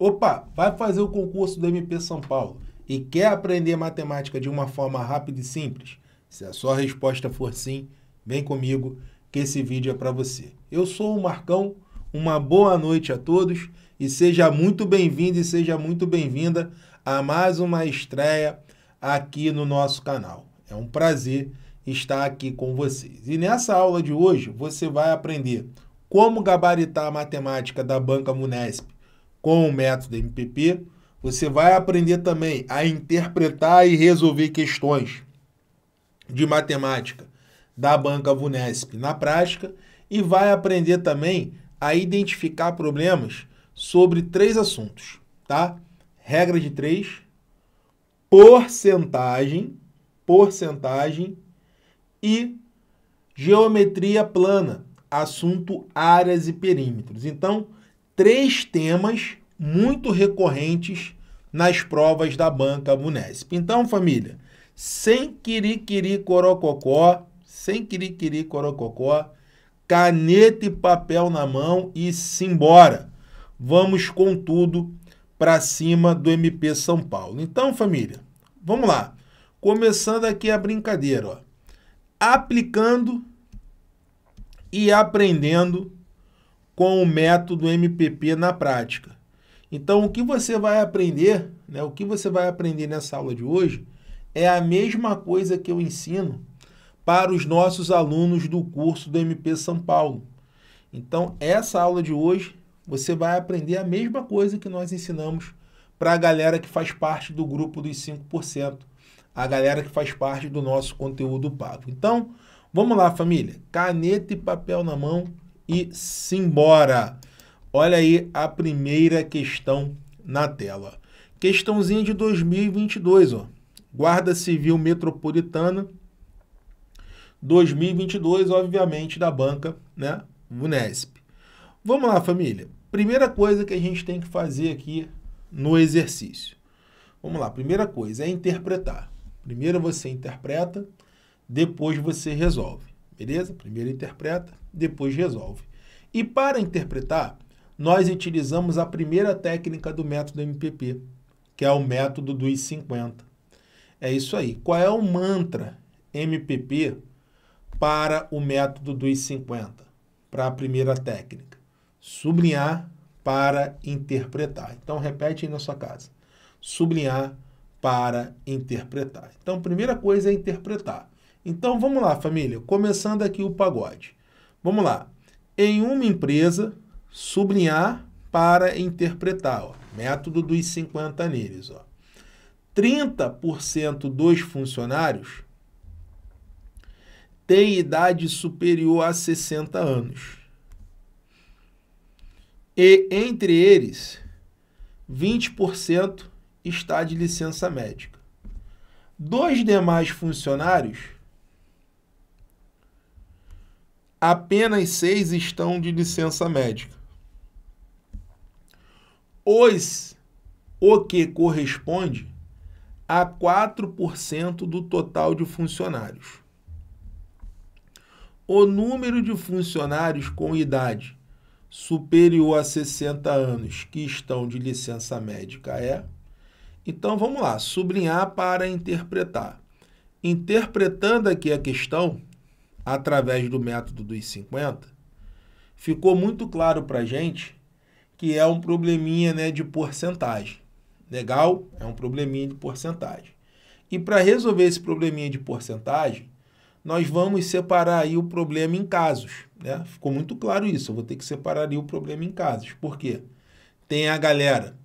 Opa, vai fazer o concurso do MP São Paulo e quer aprender matemática de uma forma rápida e simples? Se a sua resposta for sim, vem comigo que esse vídeo é para você. Eu sou o Marcão, uma boa noite a todos e seja muito bem-vindo e seja muito bem-vinda a mais uma estreia aqui no nosso canal. É um prazer estar aqui com vocês. E nessa aula de hoje você vai aprender como gabaritar a matemática da Banca Munesp com o método MPP, você vai aprender também a interpretar e resolver questões de matemática da banca VUNESP na prática e vai aprender também a identificar problemas sobre três assuntos, tá? Regra de três, porcentagem, porcentagem e geometria plana, assunto áreas e perímetros. Então, três temas muito recorrentes nas provas da banca Bunesp. Então, família, sem quiriquiri corococó, sem quiriquiri corococó, caneta e papel na mão e simbora. Vamos com tudo para cima do MP São Paulo. Então, família, vamos lá. Começando aqui a brincadeira, ó. Aplicando e aprendendo com o método MPP na prática. Então, o que você vai aprender, né, o que você vai aprender nessa aula de hoje, é a mesma coisa que eu ensino para os nossos alunos do curso do MP São Paulo. Então, essa aula de hoje, você vai aprender a mesma coisa que nós ensinamos para a galera que faz parte do grupo dos 5%, a galera que faz parte do nosso conteúdo pago. Então, vamos lá, família. Caneta e papel na mão e simbora. Olha aí a primeira questão na tela. Questãozinha de 2022, ó. Guarda Civil Metropolitana 2022, obviamente, da banca, né, Unesp. Vamos lá, família. Primeira coisa que a gente tem que fazer aqui no exercício. Vamos lá, primeira coisa é interpretar. Primeiro você interpreta, depois você resolve. Beleza? Primeiro interpreta, depois resolve. E para interpretar, nós utilizamos a primeira técnica do método MPP, que é o método dos 50. É isso aí. Qual é o mantra MPP para o método dos 50? Para a primeira técnica. Sublinhar para interpretar. Então, repete aí na sua casa. Sublinhar para interpretar. Então, primeira coisa é interpretar. Então vamos lá, família, começando aqui o pagode. Vamos lá. Em uma empresa, sublinhar para interpretar, ó. método dos 50 neles, ó. 30% dos funcionários têm idade superior a 60 anos. E entre eles, 20% está de licença médica. Dois demais funcionários apenas seis estão de licença médica. Os, o que corresponde a 4% do total de funcionários. O número de funcionários com idade superior a 60 anos que estão de licença médica é. Então vamos lá, sublinhar para interpretar. Interpretando aqui a questão, através do método dos 50, ficou muito claro para a gente que é um probleminha né, de porcentagem. Legal? É um probleminha de porcentagem. E para resolver esse probleminha de porcentagem, nós vamos separar aí o problema em casos. Né? Ficou muito claro isso. Eu vou ter que separar ali o problema em casos. Por quê? Tem a galera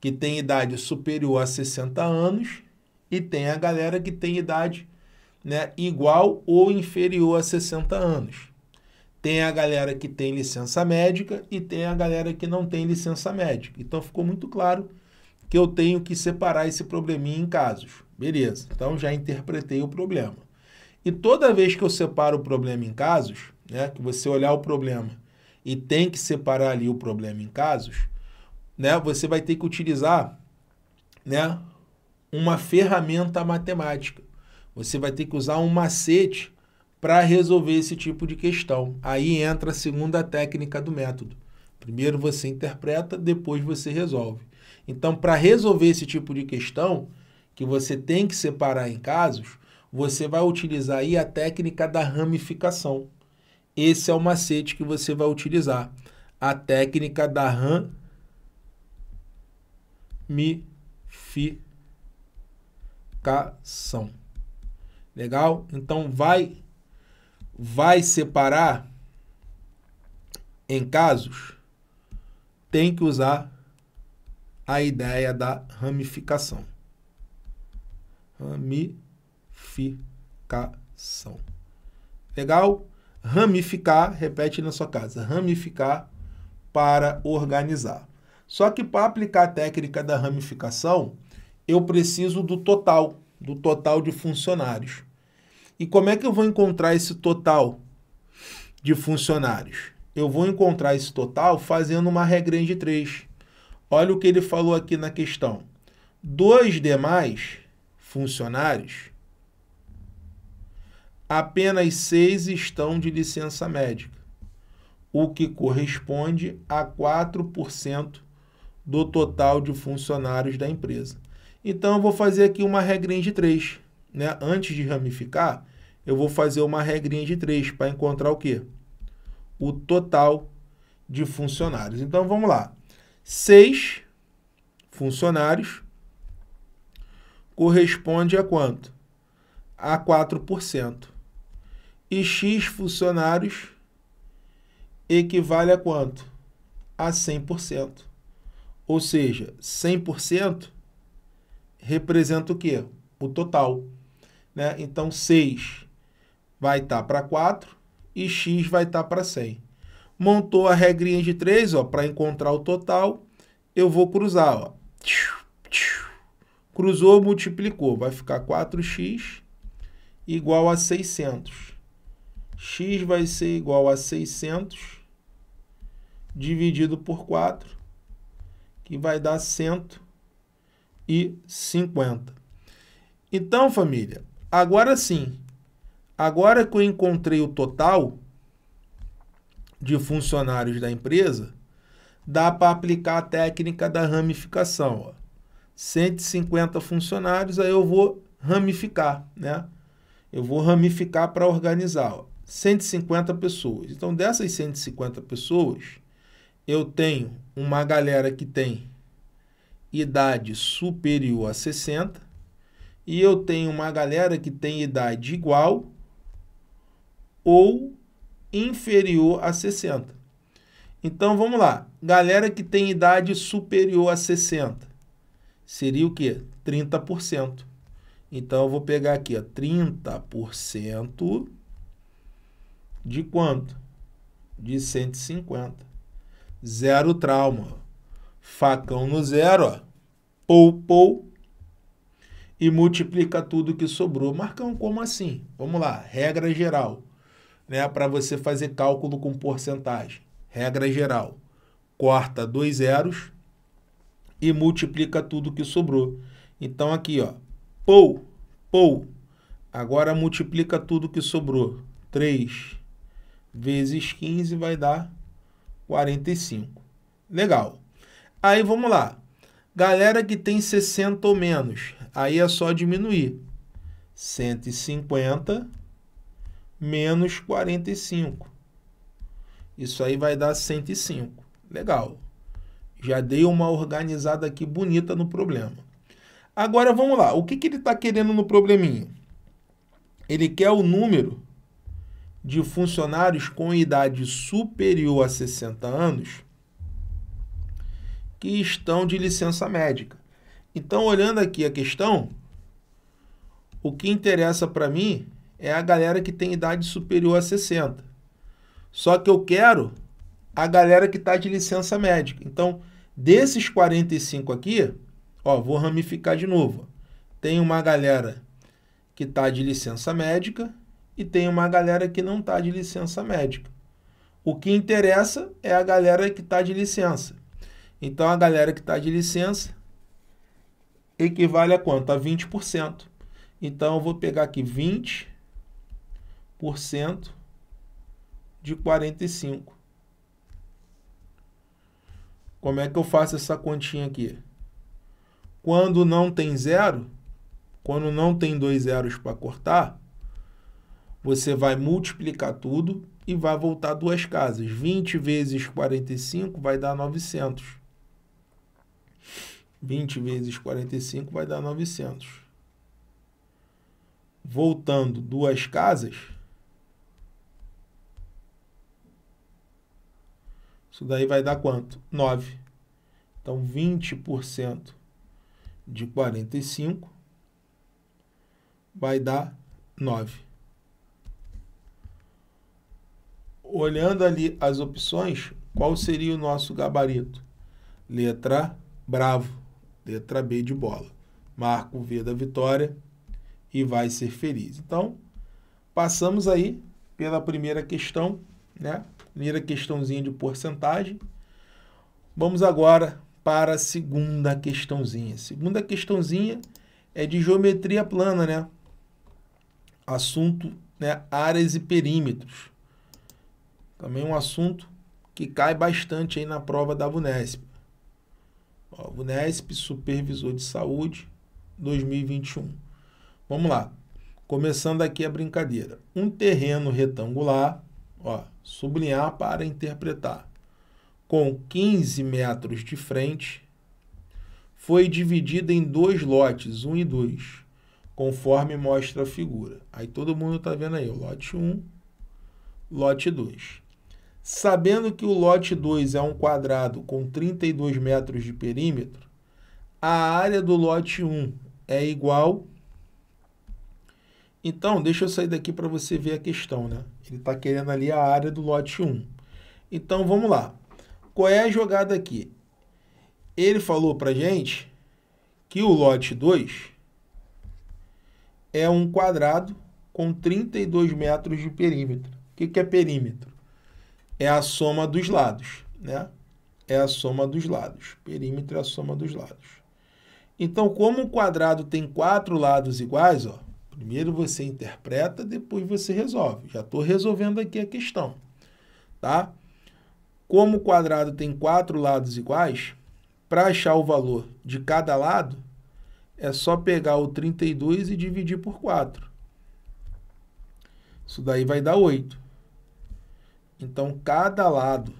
que tem idade superior a 60 anos e tem a galera que tem idade né, igual ou inferior a 60 anos. Tem a galera que tem licença médica e tem a galera que não tem licença médica. Então ficou muito claro que eu tenho que separar esse probleminha em casos. Beleza, então já interpretei o problema. E toda vez que eu separo o problema em casos, né, que você olhar o problema e tem que separar ali o problema em casos, né, você vai ter que utilizar né, uma ferramenta matemática. Você vai ter que usar um macete para resolver esse tipo de questão. Aí entra a segunda técnica do método. Primeiro você interpreta, depois você resolve. Então, para resolver esse tipo de questão, que você tem que separar em casos, você vai utilizar aí a técnica da ramificação. Esse é o macete que você vai utilizar. A técnica da ramificação. Legal? Então vai vai separar em casos tem que usar a ideia da ramificação. Ramificação. Legal? Ramificar, repete na sua casa, ramificar para organizar. Só que para aplicar a técnica da ramificação, eu preciso do total, do total de funcionários. E como é que eu vou encontrar esse total de funcionários? Eu vou encontrar esse total fazendo uma regra de três. Olha o que ele falou aqui na questão. dois demais funcionários, apenas seis estão de licença médica, o que corresponde a 4% do total de funcionários da empresa. Então, eu vou fazer aqui uma regra de três né, antes de ramificar, eu vou fazer uma regrinha de três para encontrar o quê? O total de funcionários. Então vamos lá. Seis funcionários corresponde a quanto? A 4%. E X funcionários equivale a quanto? A 100%. Ou seja, 100% representa o quê? O total. Né? Então, 6 vai estar tá para 4 e x vai estar tá para 100. Montou a regrinha de 3 para encontrar o total, eu vou cruzar. Ó. Cruzou, multiplicou, vai ficar 4x igual a 600. x vai ser igual a 600 dividido por 4, que vai dar 150. Então, família, Agora sim, agora que eu encontrei o total de funcionários da empresa, dá para aplicar a técnica da ramificação. Ó. 150 funcionários, aí eu vou ramificar, né? Eu vou ramificar para organizar. Ó. 150 pessoas. Então, dessas 150 pessoas, eu tenho uma galera que tem idade superior a 60, e eu tenho uma galera que tem idade igual ou inferior a 60. Então vamos lá. Galera que tem idade superior a 60 seria o que? 30%. Então eu vou pegar aqui, ó, 30% de quanto? De 150. Zero trauma. Facão no zero, ó. Pou, pou, e multiplica tudo que sobrou. Marcão, como assim? Vamos lá, regra geral, né, para você fazer cálculo com porcentagem. Regra geral, corta dois zeros e multiplica tudo que sobrou. Então aqui, ó, pou, pou. Agora multiplica tudo que sobrou. 3 vezes 15 vai dar 45. Legal. Aí vamos lá. Galera que tem 60 ou menos, aí é só diminuir. 150 menos 45. Isso aí vai dar 105. Legal. Já dei uma organizada aqui bonita no problema. Agora vamos lá. O que, que ele está querendo no probleminha? Ele quer o número de funcionários com idade superior a 60 anos que estão de licença médica. Então, olhando aqui a questão, o que interessa para mim é a galera que tem idade superior a 60. Só que eu quero a galera que está de licença médica. Então, desses 45 aqui, ó, vou ramificar de novo. Tem uma galera que está de licença médica e tem uma galera que não está de licença médica. O que interessa é a galera que está de licença. Então a galera que está de licença equivale a quanto? A 20%. Então eu vou pegar aqui 20% de 45. Como é que eu faço essa continha aqui? Quando não tem zero, quando não tem dois zeros para cortar, você vai multiplicar tudo e vai voltar duas casas. 20 vezes 45 vai dar 900. 20 vezes 45 vai dar 900. Voltando duas casas, isso daí vai dar quanto? 9. Então, 20% de 45 vai dar 9. Olhando ali as opções, qual seria o nosso gabarito? Letra bravo letra B de bola. Marco o V da vitória e vai ser feliz. Então, passamos aí pela primeira questão, né? Primeira questãozinha de porcentagem. Vamos agora para a segunda questãozinha. Segunda questãozinha é de geometria plana, né? Assunto, né? Áreas e perímetros. Também um assunto que cai bastante aí na prova da VUNESP. Ó, Unesp, Supervisor de Saúde, 2021. Vamos lá. Começando aqui a brincadeira. Um terreno retangular, ó, sublinhar para interpretar, com 15 metros de frente, foi dividido em dois lotes, um e dois, conforme mostra a figura. Aí todo mundo está vendo aí, lote 1, um, lote 2. Sabendo que o lote 2 é um quadrado com 32 metros de perímetro, a área do lote 1 um é igual. Então, deixa eu sair daqui para você ver a questão, né? Ele está querendo ali a área do lote 1. Um. Então, vamos lá. Qual é a jogada aqui? Ele falou para gente que o lote 2 é um quadrado com 32 metros de perímetro. O que, que é perímetro? é a soma dos lados, né? É a soma dos lados. Perímetro é a soma dos lados. Então, como o quadrado tem quatro lados iguais, ó, primeiro você interpreta, depois você resolve. Já estou resolvendo aqui a questão, tá? Como o quadrado tem quatro lados iguais, para achar o valor de cada lado, é só pegar o 32 e dividir por 4. Isso daí vai dar 8. Então, cada lado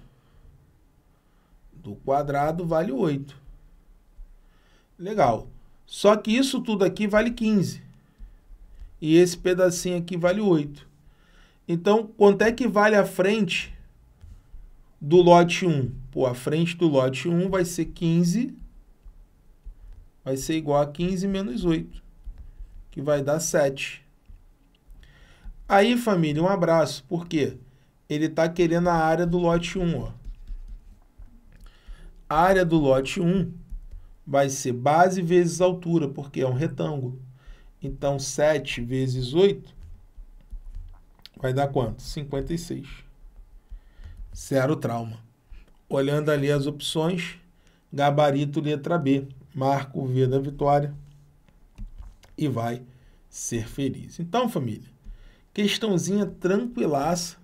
do quadrado vale 8. Legal. Só que isso tudo aqui vale 15. E esse pedacinho aqui vale 8. Então, quanto é que vale a frente do lote 1? Pô, a frente do lote 1 vai ser 15. Vai ser igual a 15 menos 8. Que vai dar 7. Aí, família, um abraço. Por quê? ele está querendo a área do lote 1. Ó. A área do lote 1 vai ser base vezes altura, porque é um retângulo. Então, 7 vezes 8 vai dar quanto? 56. Zero trauma. Olhando ali as opções, gabarito letra B. Marco o V da vitória e vai ser feliz. Então, família, questãozinha tranquilaça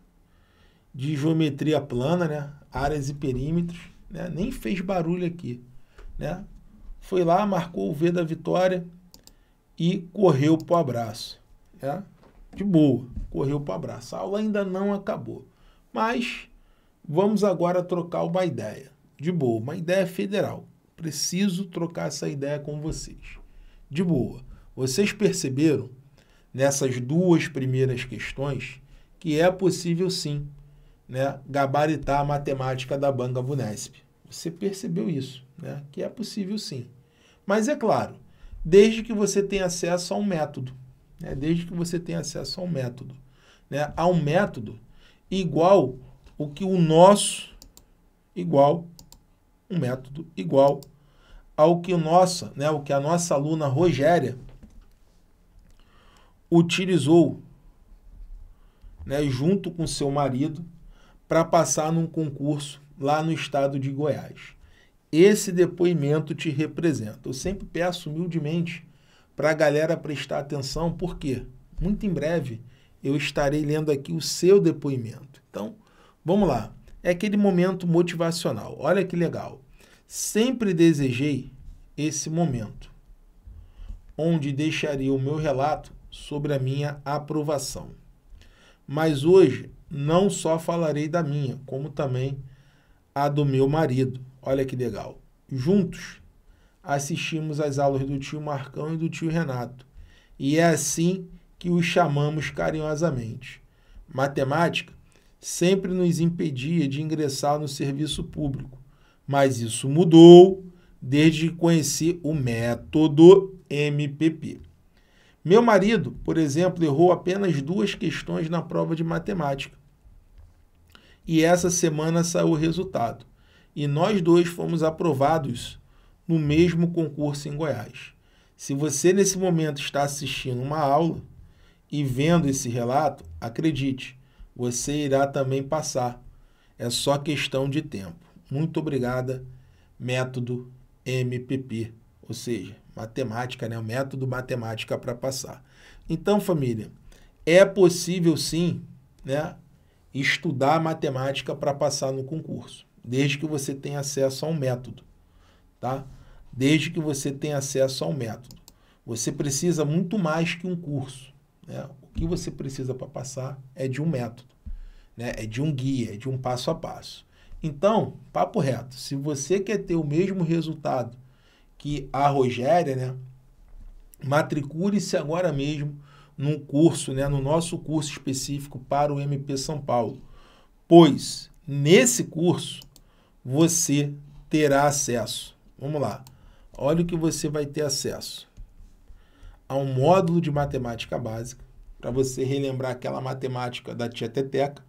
de geometria plana, né? áreas e perímetros, né? nem fez barulho aqui. Né? Foi lá, marcou o V da vitória e correu para o abraço. Né? De boa, correu para o abraço. A aula ainda não acabou. Mas vamos agora trocar uma ideia. De boa, uma ideia federal. Preciso trocar essa ideia com vocês. De boa, vocês perceberam nessas duas primeiras questões que é possível sim né, gabaritar a matemática da banca Vunesp. Você percebeu isso, né? que é possível sim. Mas é claro, desde que você tenha acesso a um método. Né? Desde que você tenha acesso a um método. Né? A um método igual o que o nosso, igual, um método igual ao que o nossa, né, o que a nossa aluna Rogéria utilizou, né, junto com seu marido, para passar num concurso lá no estado de Goiás. Esse depoimento te representa. Eu sempre peço humildemente para a galera prestar atenção, porque muito em breve eu estarei lendo aqui o seu depoimento. Então, vamos lá. É aquele momento motivacional. Olha que legal. Sempre desejei esse momento, onde deixaria o meu relato sobre a minha aprovação. Mas hoje não só falarei da minha, como também a do meu marido. Olha que legal. Juntos assistimos às aulas do tio Marcão e do tio Renato. E é assim que os chamamos carinhosamente. Matemática sempre nos impedia de ingressar no serviço público, mas isso mudou desde que conheci o método MPP. Meu marido, por exemplo, errou apenas duas questões na prova de matemática e essa semana saiu o resultado. E nós dois fomos aprovados no mesmo concurso em Goiás. Se você nesse momento está assistindo uma aula e vendo esse relato, acredite, você irá também passar. É só questão de tempo. Muito obrigada, método MPP, ou seja, matemática, né? O método matemática para passar. Então, família, é possível sim, né? estudar matemática para passar no concurso, desde que você tenha acesso ao método, tá? Desde que você tenha acesso ao método. Você precisa muito mais que um curso, né? O que você precisa para passar é de um método, né? É de um guia, é de um passo a passo. Então, papo reto, se você quer ter o mesmo resultado que a Rogéria, né? Matricule-se agora mesmo num curso, né, no nosso curso específico para o MP São Paulo. Pois nesse curso você terá acesso. Vamos lá. Olha o que você vai ter acesso. A um módulo de matemática básica para você relembrar aquela matemática da tia Teteca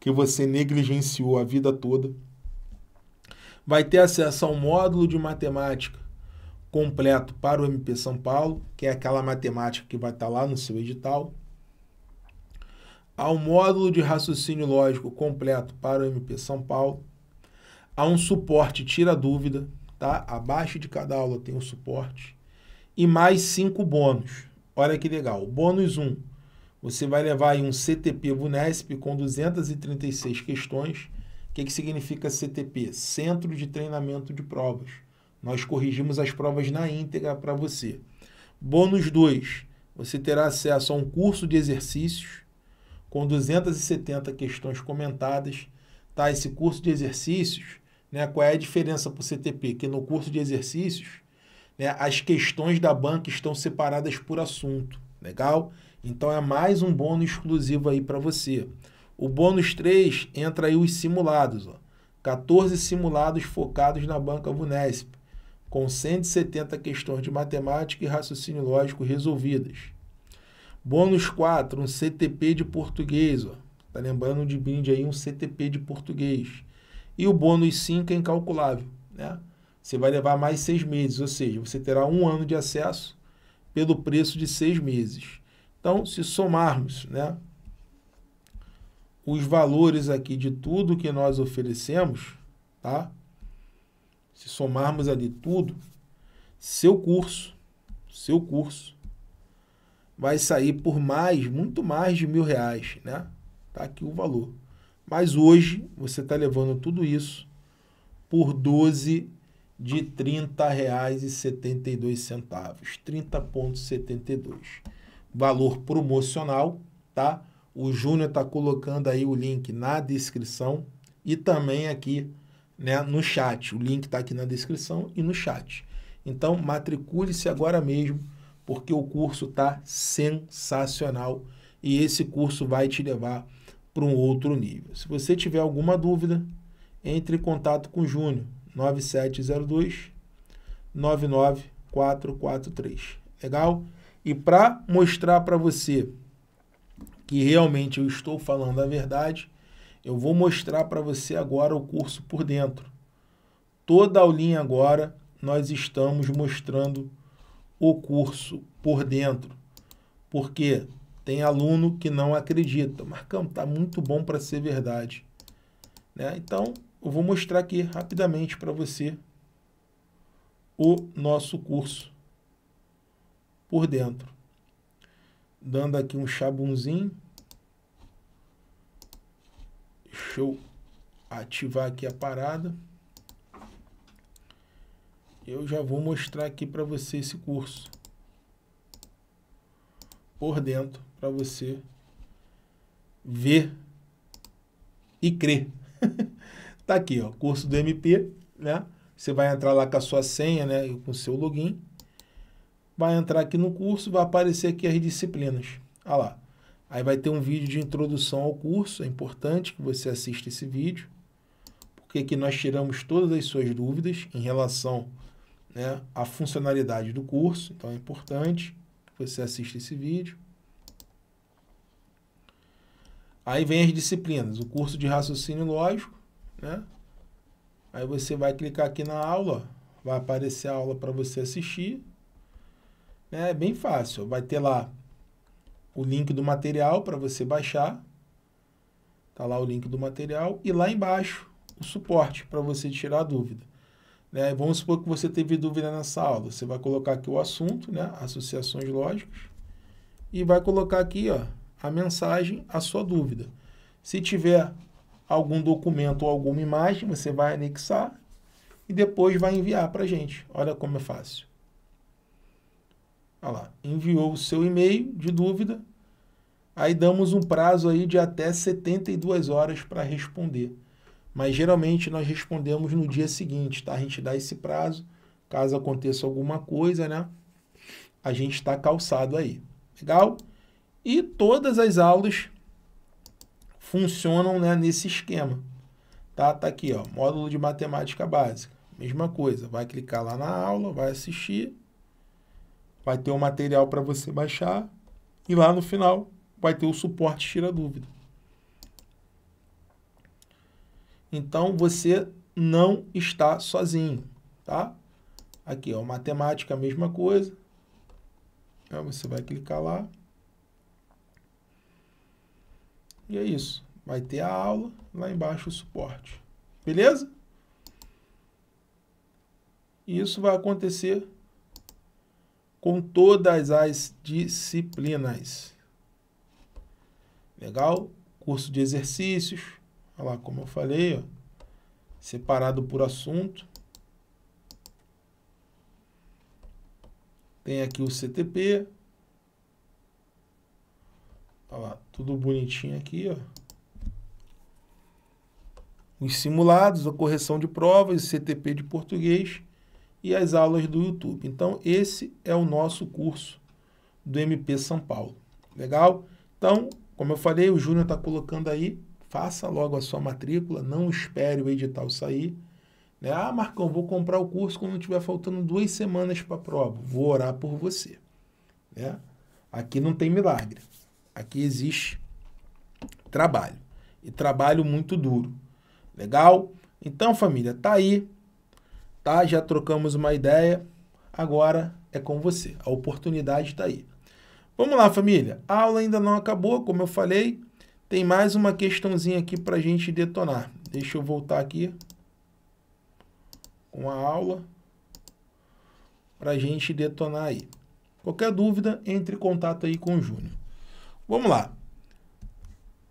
que você negligenciou a vida toda. Vai ter acesso a um módulo de matemática completo para o MP São Paulo, que é aquela matemática que vai estar lá no seu edital. Há um módulo de raciocínio lógico completo para o MP São Paulo. Há um suporte tira dúvida, tá? Abaixo de cada aula tem um suporte. E mais cinco bônus. Olha que legal. Bônus 1. Um, você vai levar aí um CTP Vunesp com 236 questões. O que, que significa CTP? Centro de Treinamento de Provas nós corrigimos as provas na íntegra para você. Bônus 2, você terá acesso a um curso de exercícios com 270 questões comentadas. Tá? Esse curso de exercícios, né, qual é a diferença para o CTP? Que no curso de exercícios, né, as questões da banca estão separadas por assunto. Legal? Então é mais um bônus exclusivo aí para você. O bônus 3 entra aí os simulados, ó. 14 simulados focados na banca Vunesp com 170 questões de matemática e raciocínio lógico resolvidas. Bônus 4, um CTP de português. Ó. Tá lembrando de brinde aí um CTP de português. E o bônus 5 é incalculável. Né? Você vai levar mais seis meses, ou seja, você terá um ano de acesso pelo preço de seis meses. Então, se somarmos né, os valores aqui de tudo que nós oferecemos, tá? se somarmos ali tudo, seu curso, seu curso, vai sair por mais, muito mais de mil reais, né? Tá aqui o valor. Mas hoje você está levando tudo isso por 12 de R$ 30,72, 30,72. Valor promocional, tá? O Júnior está colocando aí o link na descrição e também aqui né, no chat. O link está aqui na descrição e no chat. Então, matricule-se agora mesmo, porque o curso está sensacional e esse curso vai te levar para um outro nível. Se você tiver alguma dúvida, entre em contato com o Júnior, 9702 99443. Legal? E para mostrar para você que realmente eu estou falando a verdade, eu vou mostrar para você agora o curso por dentro. Toda a aulinha agora nós estamos mostrando o curso por dentro. Porque tem aluno que não acredita. Marcão, tá muito bom para ser verdade. Né? Então, eu vou mostrar aqui rapidamente para você o nosso curso por dentro. Dando aqui um chabunzinho. Deixa eu ativar aqui a parada. Eu já vou mostrar aqui para você esse curso. Por dentro, para você ver e crer. tá aqui, ó, curso do MP, né? Você vai entrar lá com a sua senha, né, com o seu login. Vai entrar aqui no curso, vai aparecer aqui as disciplinas. Olha lá. Aí vai ter um vídeo de introdução ao curso, é importante que você assista esse vídeo, porque aqui nós tiramos todas as suas dúvidas em relação né, à funcionalidade do curso, então é importante que você assista esse vídeo. Aí vem as disciplinas, o curso de raciocínio lógico, né? Aí você vai clicar aqui na aula, vai aparecer a aula para você assistir. Né, é bem fácil, vai ter lá o link do material para você baixar. Tá lá o link do material e lá embaixo o suporte para você tirar a dúvida. Né? Vamos supor que você teve dúvida nessa aula, você vai colocar aqui o assunto, né? associações lógicas, e vai colocar aqui ó, a mensagem, a sua dúvida. Se tiver algum documento ou alguma imagem, você vai anexar e depois vai enviar para a gente. Olha como é fácil. Olha lá, enviou o seu e-mail de dúvida. Aí damos um prazo aí de até 72 horas para responder. Mas geralmente nós respondemos no dia seguinte, tá? A gente dá esse prazo, caso aconteça alguma coisa, né? A gente está calçado aí. Legal? E todas as aulas funcionam né, nesse esquema. Tá? tá aqui, ó, módulo de matemática básica. Mesma coisa, vai clicar lá na aula, vai assistir vai ter o um material para você baixar e lá no final vai ter o suporte tira dúvida. Então você não está sozinho, tá? Aqui, ó, matemática, a mesma coisa. Aí é, você vai clicar lá. E é isso. Vai ter a aula, lá embaixo o suporte. Beleza? E isso vai acontecer com todas as disciplinas. Legal? Curso de exercícios. Olha lá, como eu falei, ó, separado por assunto. Tem aqui o CTP. Olha lá, tudo bonitinho aqui, ó. Os simulados, a correção de provas, CTP de português e as aulas do YouTube. Então, esse é o nosso curso do MP São Paulo. Legal? Então, como eu falei, o Júnior está colocando aí, faça logo a sua matrícula, não espere o edital sair. Né? Ah, Marcão, vou comprar o curso quando tiver faltando duas semanas para a prova. Vou orar por você. Né? Aqui não tem milagre. Aqui existe trabalho. E trabalho muito duro. Legal? Então, família, tá aí tá? Já trocamos uma ideia, agora é com você. A oportunidade está aí. Vamos lá, família. A aula ainda não acabou, como eu falei. Tem mais uma questãozinha aqui para a gente detonar. Deixa eu voltar aqui com a aula para a gente detonar aí. Qualquer dúvida, entre em contato aí com o Júnior. Vamos lá.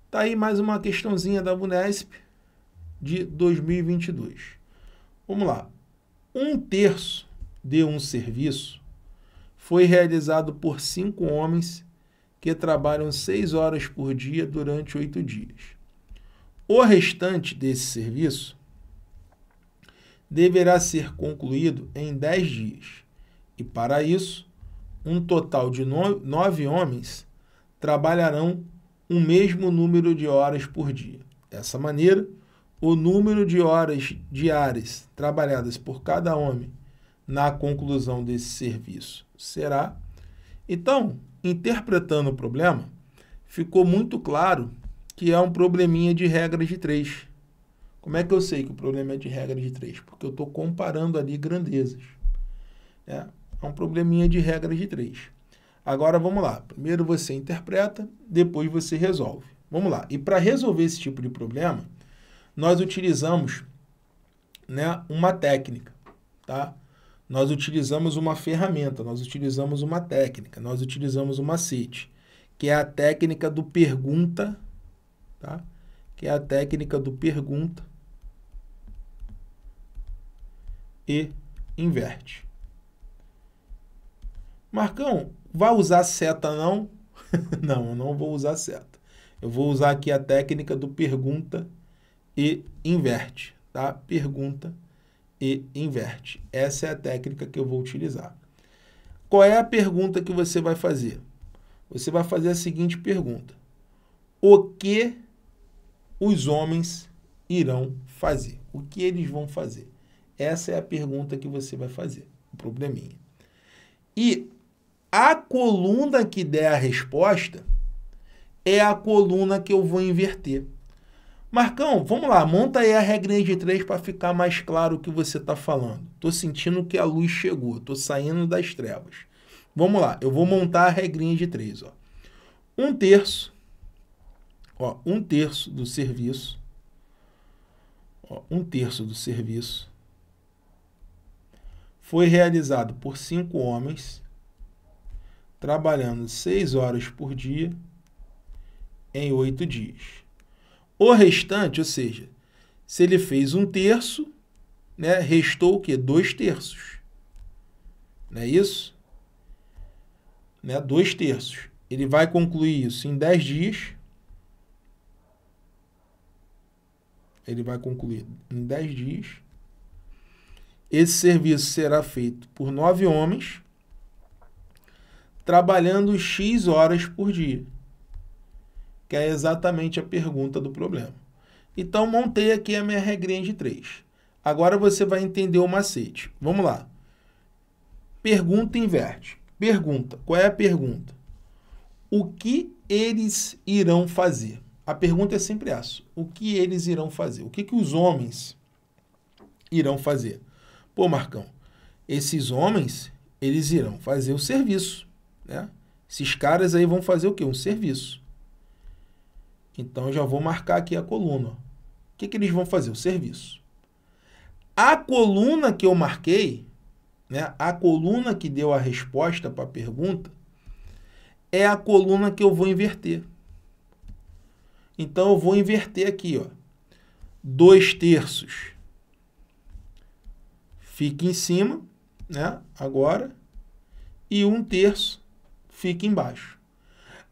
Tá aí mais uma questãozinha da Unesp de 2022. Vamos lá. Um terço de um serviço foi realizado por cinco homens que trabalham seis horas por dia durante oito dias. O restante desse serviço deverá ser concluído em dez dias, e para isso, um total de nove homens trabalharão o mesmo número de horas por dia. Dessa maneira, o número de horas diárias trabalhadas por cada homem na conclusão desse serviço será. Então, interpretando o problema, ficou muito claro que é um probleminha de regra de três. Como é que eu sei que o problema é de regra de três? Porque eu estou comparando ali grandezas. É, é um probleminha de regra de três. Agora vamos lá. Primeiro você interpreta, depois você resolve. Vamos lá. E para resolver esse tipo de problema, nós utilizamos né, uma técnica, tá? Nós utilizamos uma ferramenta, nós utilizamos uma técnica, nós utilizamos uma macete, que é a técnica do pergunta, tá? Que é a técnica do pergunta e inverte. Marcão, vai usar seta não? não, eu não vou usar seta. Eu vou usar aqui a técnica do pergunta e inverte, tá? Pergunta e inverte. Essa é a técnica que eu vou utilizar. Qual é a pergunta que você vai fazer? Você vai fazer a seguinte pergunta: O que os homens irão fazer? O que eles vão fazer? Essa é a pergunta que você vai fazer, o probleminha. E a coluna que der a resposta é a coluna que eu vou inverter. Marcão, vamos lá, monta aí a regrinha de três para ficar mais claro o que você está falando. Tô sentindo que a luz chegou, tô saindo das trevas. Vamos lá, eu vou montar a regrinha de três. Ó. Um terço, ó, um terço do serviço, ó, um terço do serviço foi realizado por cinco homens, trabalhando seis horas por dia em oito dias. O restante, ou seja, se ele fez um terço, né, restou o quê? Dois terços. Não é isso? Né, dois terços. Ele vai concluir isso em 10 dias. Ele vai concluir em 10 dias. Esse serviço será feito por nove homens, trabalhando X horas por dia que é exatamente a pergunta do problema. Então, montei aqui a minha regrinha de três. Agora você vai entender o macete. Vamos lá. Pergunta inverte. Pergunta. Qual é a pergunta? O que eles irão fazer? A pergunta é sempre essa. O que eles irão fazer? O que, que os homens irão fazer? Pô, Marcão, esses homens, eles irão fazer o serviço, né? Esses caras aí vão fazer o quê? Um serviço. Então, já vou marcar aqui a coluna. O que, que eles vão fazer? O serviço. A coluna que eu marquei, né, a coluna que deu a resposta para a pergunta, é a coluna que eu vou inverter. Então, eu vou inverter aqui, ó. 2 terços fica em cima, né? Agora. E um terço fica embaixo.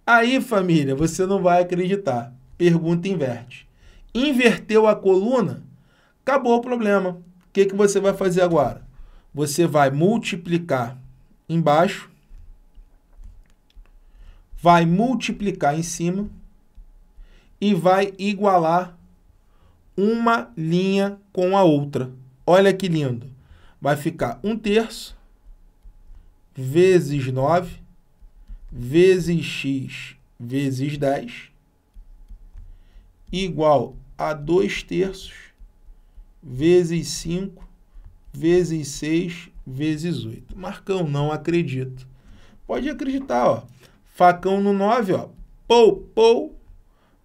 Aí, família, você não vai acreditar. Pergunta inverte. Inverteu a coluna? Acabou o problema. O que, que você vai fazer agora? Você vai multiplicar embaixo, vai multiplicar em cima e vai igualar uma linha com a outra. Olha que lindo. Vai ficar um terço vezes 9 vezes x vezes 10 igual a 2 terços vezes 5 vezes 6 vezes 8. Marcão, não acredito. Pode acreditar, ó. Facão no 9, ó. Pou, pou.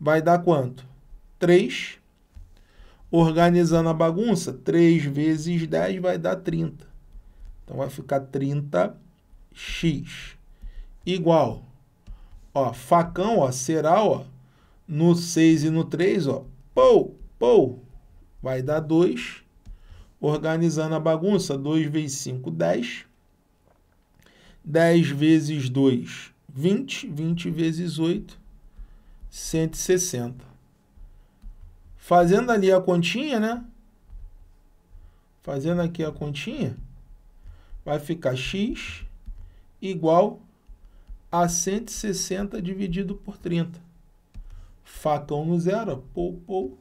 Vai dar quanto? 3. Organizando a bagunça, 3 vezes 10 vai dar 30. Então vai ficar 30x igual. Ó, facão, ó, será, ó, no 6 e no 3, ó, pou, pou, vai dar 2. Organizando a bagunça, 2 vezes 5, 10. 10 vezes 2, 20. 20 vezes 8, 160. Fazendo ali a continha, né? Fazendo aqui a continha, vai ficar x igual a 160 dividido por 30. Facão no zero, pou, pou.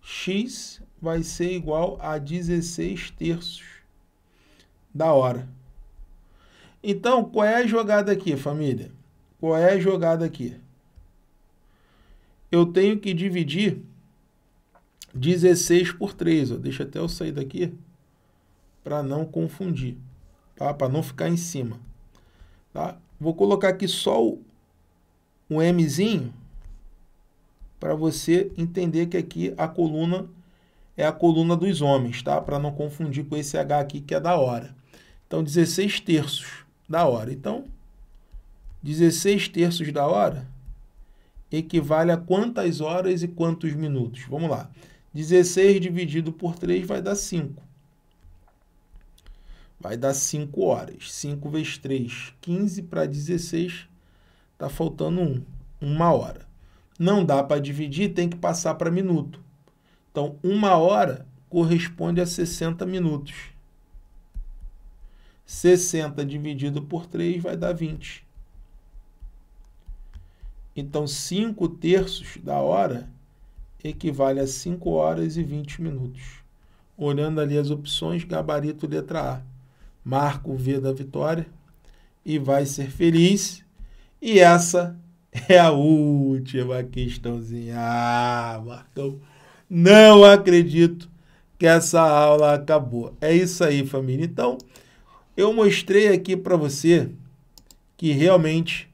X vai ser igual a 16 terços. Da hora. Então, qual é a jogada aqui, família? Qual é a jogada aqui? Eu tenho que dividir 16 por 3. Ó. Deixa até eu sair daqui para não confundir, tá? para não ficar em cima. Tá? Vou colocar aqui só o, o Mzinho para você entender que aqui a coluna é a coluna dos homens, tá? Para não confundir com esse H aqui que é da hora. Então, 16 terços da hora. Então, 16 terços da hora equivale a quantas horas e quantos minutos? Vamos lá. 16 dividido por 3 vai dar 5. Vai dar 5 horas. 5 vezes 3, 15 para 16, está faltando 1. Um, uma hora. Não dá para dividir, tem que passar para minuto. Então, uma hora corresponde a 60 minutos. 60 dividido por 3 vai dar 20. Então, 5 terços da hora equivale a 5 horas e 20 minutos. Olhando ali as opções, gabarito letra A. Marco o V da vitória e vai ser feliz. E essa é a última questãozinha. Ah, Marcão, não acredito que essa aula acabou. É isso aí, família. Então, eu mostrei aqui para você que realmente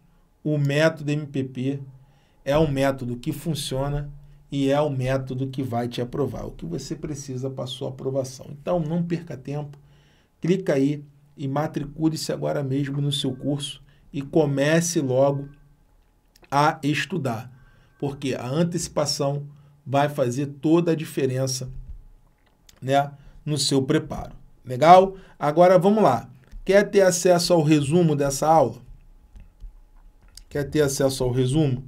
o método MPP é um método que funciona e é o um método que vai te aprovar, o que você precisa para sua aprovação. Então, não perca tempo, clica aí e matricule-se agora mesmo no seu curso e comece logo a estudar, porque a antecipação vai fazer toda a diferença né, no seu preparo. Legal? Agora vamos lá. Quer ter acesso ao resumo dessa aula? Quer ter acesso ao resumo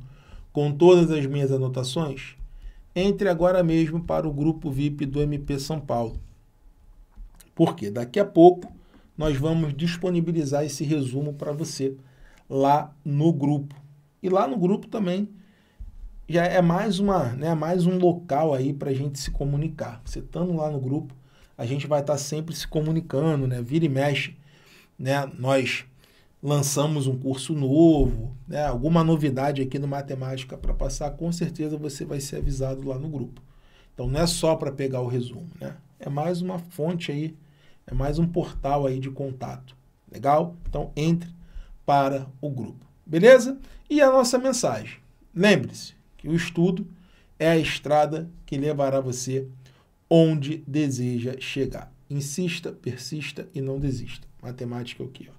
com todas as minhas anotações? Entre agora mesmo para o grupo VIP do MP São Paulo. Porque daqui a pouco nós vamos disponibilizar esse resumo para você lá no grupo. E lá no grupo também já é mais uma, né, mais um local aí para a gente se comunicar. Você estando lá no grupo, a gente vai estar tá sempre se comunicando, né? Vira e mexe, né? Nós lançamos um curso novo, né? Alguma novidade aqui no matemática para passar, com certeza você vai ser avisado lá no grupo. Então não é só para pegar o resumo, né? É mais uma fonte aí, é mais um portal aí de contato. Legal? Então entre para o grupo. Beleza? E a nossa mensagem. Lembre-se que o estudo é a estrada que levará você onde deseja chegar. Insista, persista e não desista. Matemática aqui, é ó,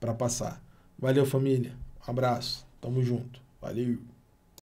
para passar. Valeu, família. Um abraço. Tamo junto. Valeu.